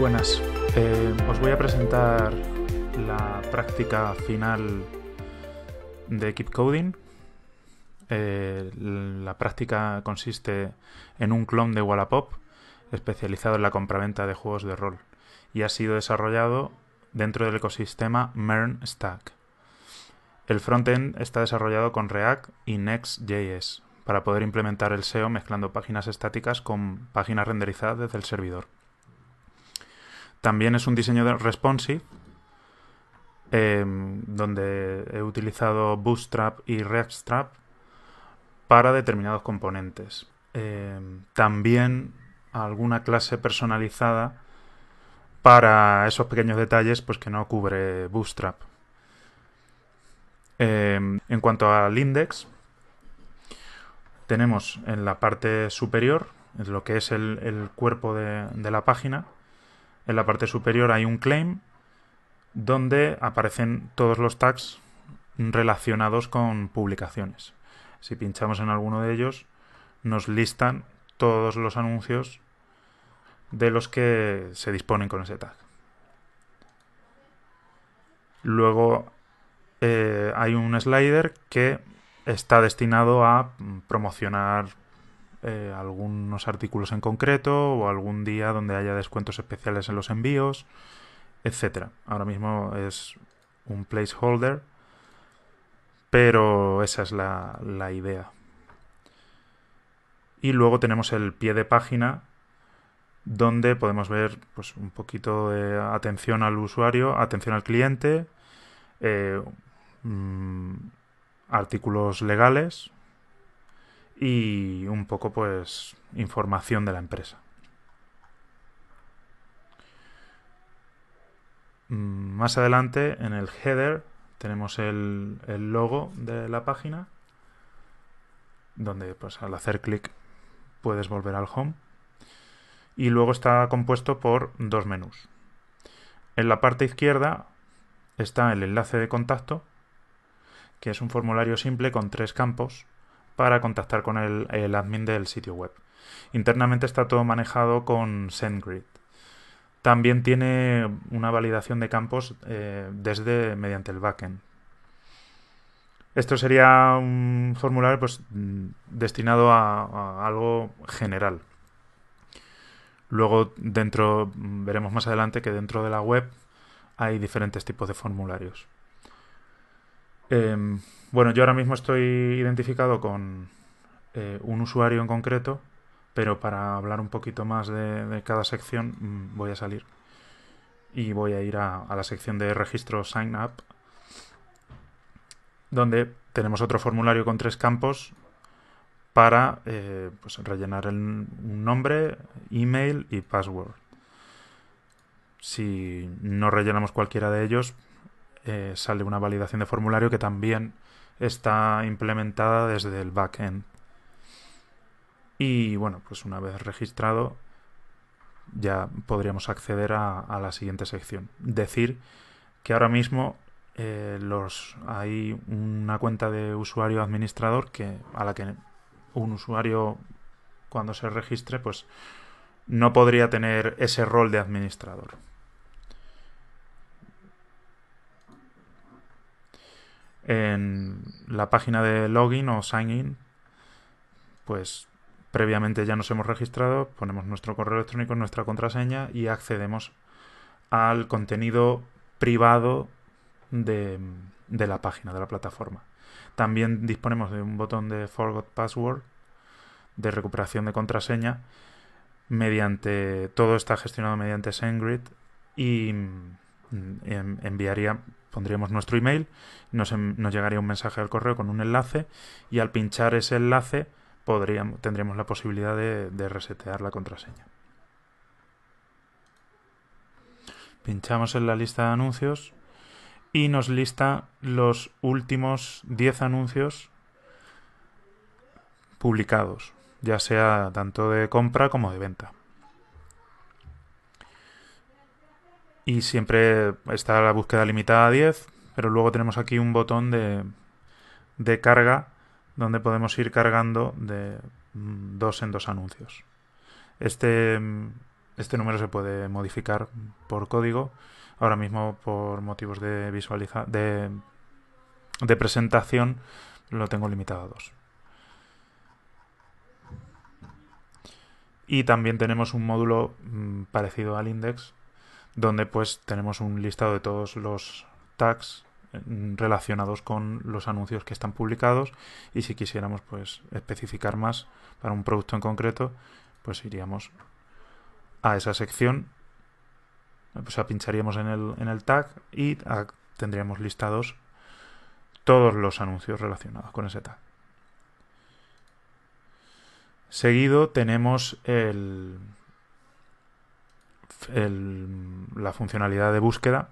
buenas. Eh, os voy a presentar la práctica final de Keep Coding. Eh, la práctica consiste en un clon de Wallapop especializado en la compraventa de juegos de rol y ha sido desarrollado dentro del ecosistema MERN Stack. El frontend está desarrollado con React y Next.js para poder implementar el SEO mezclando páginas estáticas con páginas renderizadas desde el servidor. También es un diseño responsive, em, donde he utilizado Bootstrap y ReactStrap para determinados componentes. Em, también alguna clase personalizada para esos pequeños detalles pues, que no cubre Bootstrap. Em, en cuanto al index, tenemos en la parte superior lo que es el, cuerpo de la página en la parte superior hay un claim donde aparecen todos los tags relacionados con publicaciones. Si pinchamos en alguno de ellos, nos listan todos los anuncios de los que se disponen con ese tag. Luego eh, hay un slider que está destinado a promocionar eh, algunos artículos en concreto o algún día donde haya descuentos especiales en los envíos, etcétera. Ahora mismo es un placeholder, pero esa es la, idea. Y luego tenemos el pie de página donde podemos ver pues, un poquito de atención al usuario, atención al cliente, eh, mm, artículos legales, y un poco pues información de la empresa. Mm, más adelante en el header tenemos el, logo de la página donde pues, al hacer clic puedes volver al home y luego está compuesto por dos menús. En la parte izquierda está el enlace de contacto que es un formulario simple con tres campos para contactar con el, admin del sitio web. Internamente está todo manejado con SendGrid. También tiene una validación de campos eh, desde mediante el backend. Esto sería un formulario pues, mm, destinado a, a, algo general. Luego, dentro, mm, veremos más adelante que dentro de la web hay diferentes tipos de formularios. Em, bueno, yo ahora mismo estoy identificado con eh, un usuario en concreto, pero para hablar un poquito más de, cada sección mm, voy a salir y voy a ir a, la sección de registro Sign Up, donde tenemos otro formulario con tres campos para eh, pues, rellenar el, un nombre, email y password. Si no rellenamos cualquiera de ellos, eh, sale una validación de formulario que también está implementada desde el backend. Y bueno, pues una vez registrado ya podríamos acceder a, la siguiente sección. Decir que ahora mismo eh, los, hay una cuenta de usuario administrador que, a la que un usuario cuando se registre pues no podría tener ese rol de administrador. en la página de login o sign in, pues previamente ya nos hemos registrado, ponemos nuestro correo electrónico, nuestra contraseña y accedemos al contenido privado de, la página, de la plataforma. También disponemos de un botón de Forgot Password de recuperación de contraseña mediante todo está gestionado mediante SendGrid y mm, enviaría pondríamos nuestro email, em, nos, llegaría un mensaje al correo con un enlace y al pinchar ese enlace tendríamos la posibilidad de resetear la contraseña. Pinchamos en la lista de anuncios y nos lista los últimos 10 anuncios publicados, ya sea tanto de compra como de venta. Y siempre está la búsqueda limitada a 10, pero luego tenemos aquí un botón de, carga donde podemos ir cargando de mm, dos en dos anuncios. Este, mm, este número se puede modificar por código. Ahora mismo, por motivos de visualiza de, presentación, lo tengo limitado a 2 Y también tenemos un módulo mm, parecido al index donde pues tenemos un listado de todos los tags mm, relacionados con los anuncios que están publicados y si quisiéramos pues especificar más para un producto en concreto pues iríamos a esa sección o sea pincharíamos en el, en el tag y tendríamos listados todos los anuncios relacionados con ese tag seguido tenemos el la funcionalidad de búsqueda,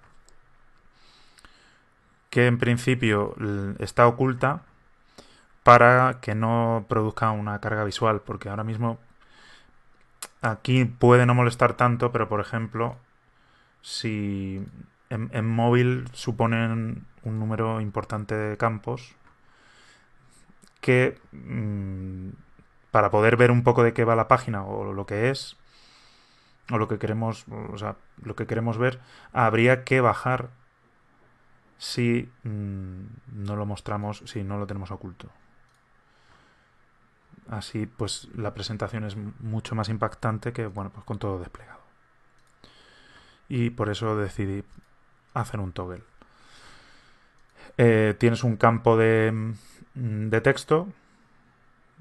que en principio está oculta para que no produzca una carga visual, porque ahora mismo aquí puede no molestar tanto, pero por ejemplo, si en, móvil suponen un número importante de campos, que mm, para poder ver un poco de qué va la página o lo que es, o lo que queremos, o sea, lo que queremos ver, habría que bajar si mm, no lo mostramos, si no lo tenemos oculto. Así pues la presentación es mucho más impactante que bueno, pues con todo desplegado. Y por eso decidí hacer un toggle. Eh, tienes un campo mm, de, texto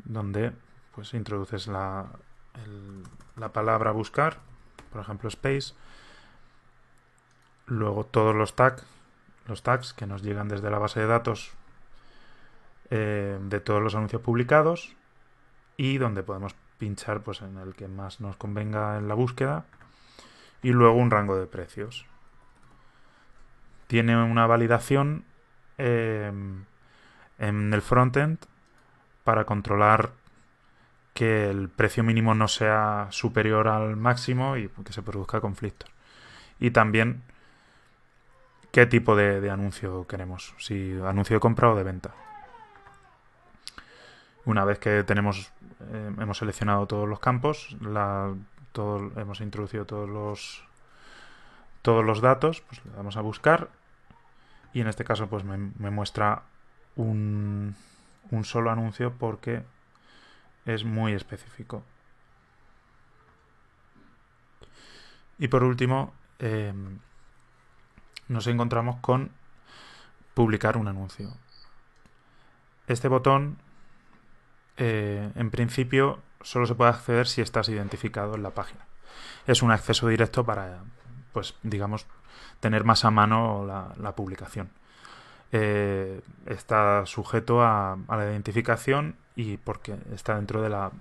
donde pues introduces la, la palabra buscar por ejemplo space. Luego todos los tags, los tags que nos llegan desde la base de datos eh, de todos los anuncios publicados y donde podemos pinchar pues, en el que más nos convenga en la búsqueda y luego un rango de precios. Tiene una validación eh, en el frontend para controlar que el precio mínimo no sea superior al máximo y que se produzca conflicto Y también qué tipo de, anuncio queremos, si anuncio de compra o de venta. Una vez que tenemos, eh, hemos seleccionado todos los campos, la, hemos introducido todos los, todos los datos, pues le damos a buscar y en este caso pues me, muestra un, un solo anuncio porque es muy específico. Y por último, em, nos encontramos con publicar un anuncio. Este botón, eh, en principio, solo se puede acceder si estás identificado en la página. Es un acceso directo para, pues, digamos, tener más a mano la, publicación. Eh, está sujeto a la identificación y porque está dentro de la,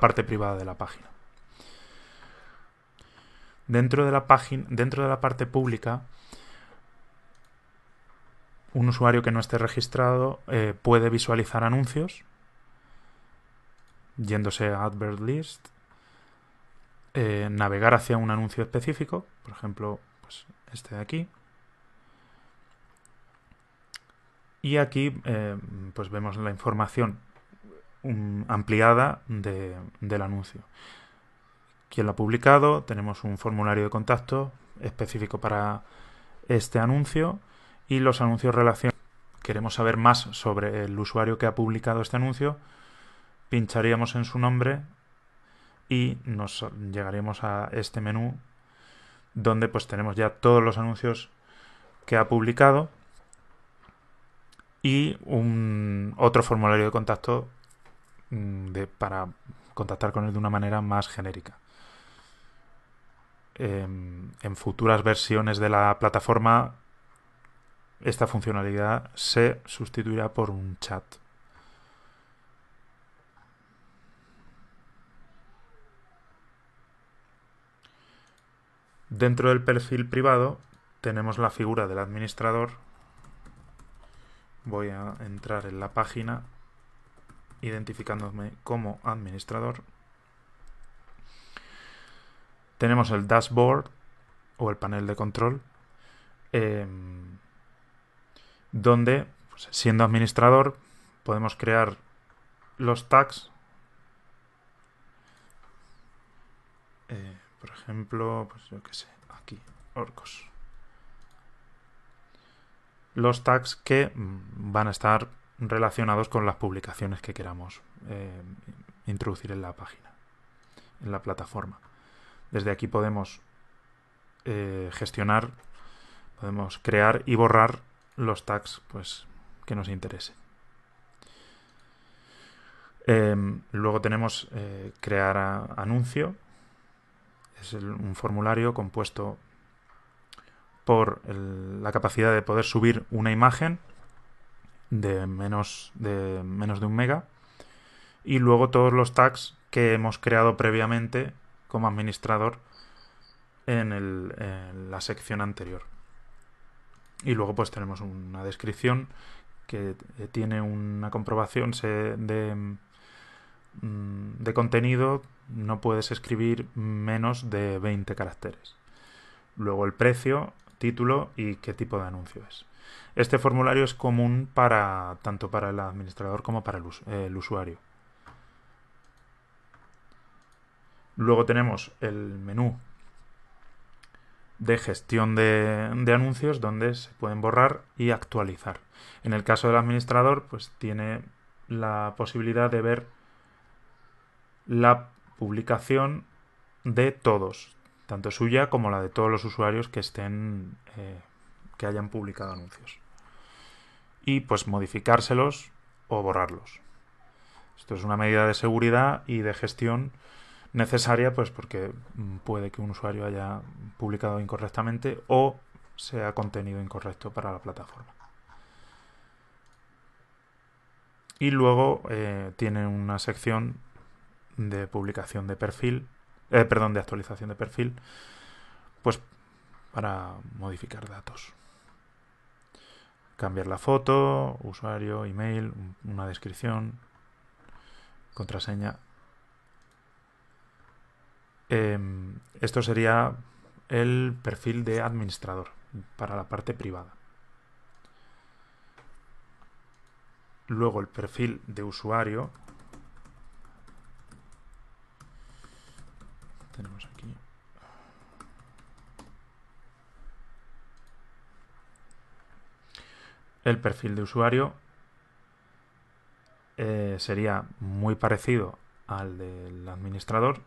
parte privada de la página. Dentro de la página, dentro de la parte pública, un usuario que no esté registrado eh, puede visualizar anuncios yéndose a Advert List, eh, navegar hacia un anuncio específico, por ejemplo, pues, este de aquí. Y aquí eh, pues vemos la información ampliada del anuncio. Quien lo ha publicado, tenemos un formulario de contacto específico para este anuncio y los anuncios relacionados. Queremos saber más sobre el usuario que ha publicado este anuncio, pincharíamos en su nombre y nos llegaríamos a este menú donde pues tenemos ya todos los anuncios que ha publicado y un otro formulario de contacto Mm, para contactar con él de una manera más genérica. Em, en futuras versiones de la plataforma, esta funcionalidad se sustituirá por un chat. Dentro del perfil privado tenemos la figura del administrador. Voy a entrar en la página identificándome como administrador. Tenemos el dashboard o el panel de control, em, donde, pues, siendo administrador, podemos crear los tags. Eh, por ejemplo, pues, yo qué sé, aquí, orcos. Los tags que mm, van a estar relacionados con las publicaciones que queramos eh, introducir en la página, en la plataforma. Desde aquí podemos eh, gestionar, podemos crear y borrar los tags pues, que nos interesen. Em, luego tenemos eh, crear anuncio. Es un formulario compuesto por la capacidad de poder subir una imagen de menos de, menos de un mega. Y luego todos los tags que hemos creado previamente como administrador en, la sección anterior. Y luego pues tenemos una descripción que tiene una comprobación de, mm, de contenido. No puedes escribir menos de 20 caracteres. Luego el precio, título y qué tipo de anuncio es. Este formulario es común para tanto para el administrador como para el, usuario. Luego tenemos el menú de gestión de, anuncios donde se pueden borrar y actualizar. En el caso del administrador, pues tiene la posibilidad de ver la publicación de todos, tanto suya como la de todos los usuarios que estén eh, que hayan publicado anuncios. Y pues modificárselos o borrarlos. Esto es una medida de seguridad y de gestión necesaria, pues porque mm, puede que un usuario haya publicado incorrectamente o sea contenido incorrecto para la plataforma. Y luego eh, tienen una sección de publicación de perfil, eh, perdón, de actualización de perfil, pues para modificar datos cambiar la foto, usuario, email, una descripción, contraseña. Em, esto sería el perfil de administrador para la parte privada. Luego el perfil de usuario el perfil de usuario eh, sería muy parecido al del administrador,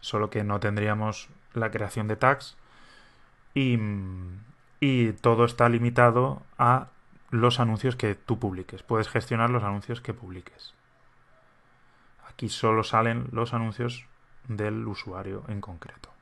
solo que no tendríamos la creación de tags y, y todo está limitado a los anuncios que tú publiques. Puedes gestionar los anuncios que publiques. Aquí solo salen los anuncios del usuario en concreto.